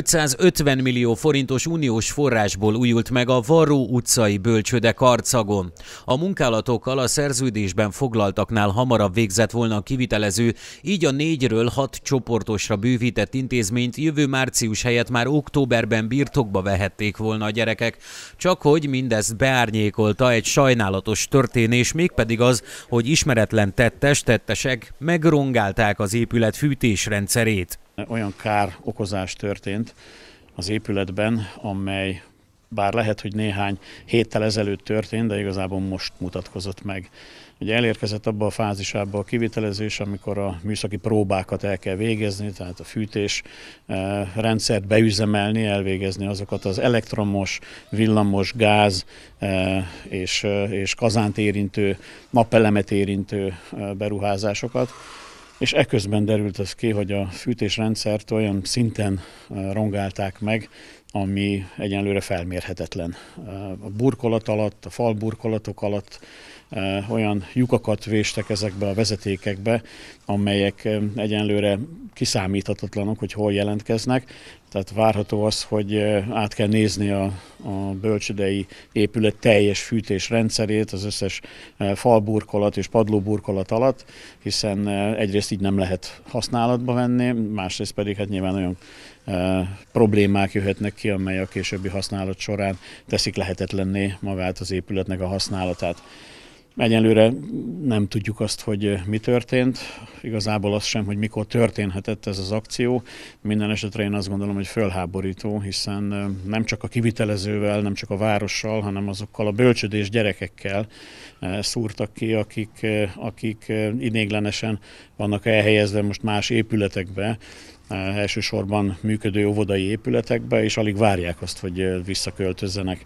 550 millió forintos uniós forrásból újult meg a Varó utcai bölcsőde karcagon. A munkálatokkal a szerződésben foglaltaknál hamarabb végzett volna a kivitelező, így a négyről hat csoportosra bővített intézményt jövő március helyett már októberben birtokba vehették volna a gyerekek. Csak hogy mindezt beárnyékolta egy sajnálatos történés, mégpedig az, hogy ismeretlen tettes tettesek megrongálták az épület fűtésrendszerét olyan kár okozás történt az épületben, amely bár lehet, hogy néhány héttel ezelőtt történt, de igazából most mutatkozott meg. Ugye elérkezett abba a fázisába a kivitelezés, amikor a műszaki próbákat el kell végezni, tehát a fűtés eh, rendszert beüzemelni, elvégezni azokat az elektromos, villamos, gáz eh, eh, és, kazánt érintő, napelemet érintő beruházásokat és eközben derült az ki, hogy a fűtésrendszert olyan szinten eh, rongálták meg, ami egyenlőre felmérhetetlen. A burkolat alatt, a fal burkolatok alatt eh, olyan lyukakat véstek ezekbe a vezetékekbe, amelyek eh, egyenlőre kiszámíthatatlanok, hogy hol jelentkeznek. Tehát várható az, hogy eh, át kell nézni a, a bölcsödei épület teljes fűtés rendszerét, az összes falburkolat és padlóburkolat alatt, hiszen egyrészt így nem lehet használatba venni, másrészt pedig hát nyilván olyan problémák jöhetnek ki, amely a későbbi használat során teszik lehetetlenné magát az épületnek a használatát. Egyelőre nem tudjuk azt, hogy eh, mi történt, igazából az sem, hogy mikor történhetett ez az akció. Minden esetre én azt gondolom, hogy fölháborító, hiszen eh, nem csak a kivitelezővel, nem csak a várossal, hanem azokkal a bölcsödés gyerekekkel eh, szúrtak ki, akik, akik idéglenesen vannak elhelyezve most más épületekbe, elsősorban működő óvodai épületekbe, és alig várják azt, hogy visszaköltözzenek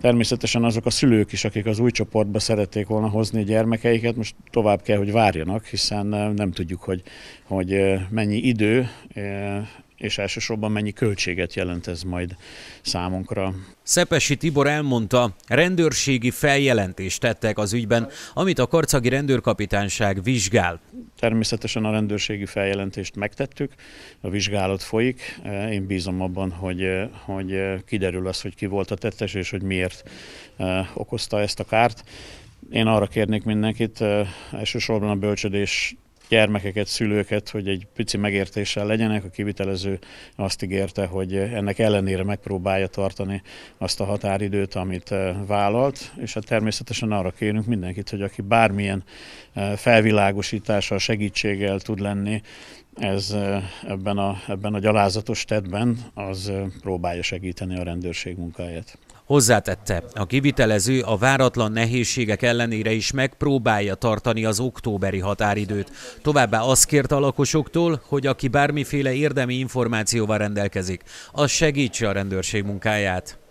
természetesen azok a szülők is, akik az új csoportba szerették volna hozni gyermekeiket, most tovább kell, hogy várjanak, hiszen eh, nem tudjuk, hogy, hogy eh, mennyi idő eh, és elsősorban mennyi költséget jelent ez majd számunkra. Szepesi Tibor elmondta, rendőrségi feljelentést tettek az ügyben, amit a karcagi rendőrkapitányság vizsgál. Természetesen a rendőrségi feljelentést megtettük, a vizsgálat folyik. Én bízom abban, hogy, hogy kiderül az, hogy ki volt a tettes, és hogy miért eh, okozta ezt a kárt. Én arra kérnék mindenkit, eh, elsősorban a bölcsödés gyermekeket, szülőket, hogy egy pici megértéssel legyenek. A kivitelező azt ígérte, hogy ennek ellenére megpróbálja tartani azt a határidőt, amit eh, vállalt, és hát természetesen arra kérünk mindenkit, hogy aki bármilyen eh, felvilágosítással, segítséggel tud lenni, ez eh, ebben a, ebben a gyalázatos tedben, az próbálja segíteni a rendőrség munkáját. Hozzátette, a kivitelező a váratlan nehézségek ellenére is megpróbálja tartani az októberi határidőt. Továbbá azt kérte a lakosoktól, hogy aki bármiféle érdemi információval rendelkezik, az segítse a rendőrség munkáját.